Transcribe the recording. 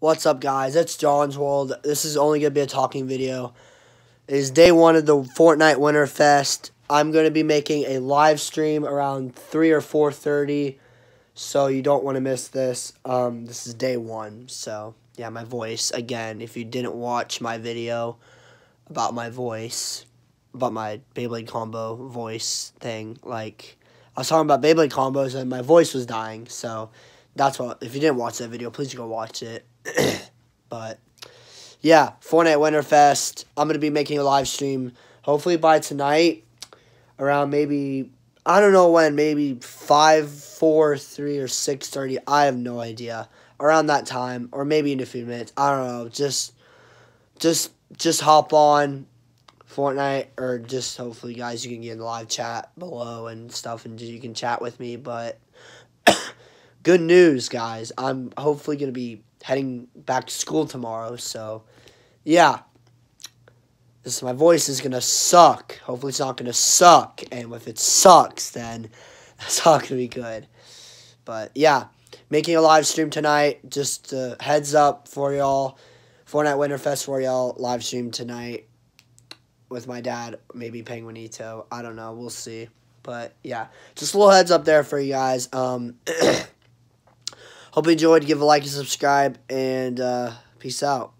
What's up, guys? It's John's World. This is only going to be a talking video. It is day one of the Fortnite Winter Fest. I'm going to be making a live stream around 3 or 4.30, so you don't want to miss this. Um, this is day one, so yeah, my voice. Again, if you didn't watch my video about my voice, about my Beyblade combo voice thing, like, I was talking about Beyblade combos and my voice was dying, so that's what, if you didn't watch that video, please go watch it. but yeah, Fortnite Winterfest. I'm gonna be making a live stream hopefully by tonight, around maybe I don't know when, maybe five, four, three, or six thirty. I have no idea. Around that time, or maybe in a few minutes. I don't know. Just, just, just hop on Fortnite, or just hopefully, guys, you can get in the live chat below and stuff, and you can chat with me. But good news, guys. I'm hopefully gonna be heading back to school tomorrow. So, yeah. This, my voice is gonna suck. Hopefully, it's not gonna suck. And if it sucks, then that's not gonna be good. But yeah, making a live stream tonight. Just a heads up for y'all. Fortnite Winterfest for y'all live stream tonight with my dad. Maybe Penguinito. I don't know. We'll see. But yeah, just a little heads up there for you guys. Um. Hope you enjoyed. Give a like and subscribe, and uh, peace out.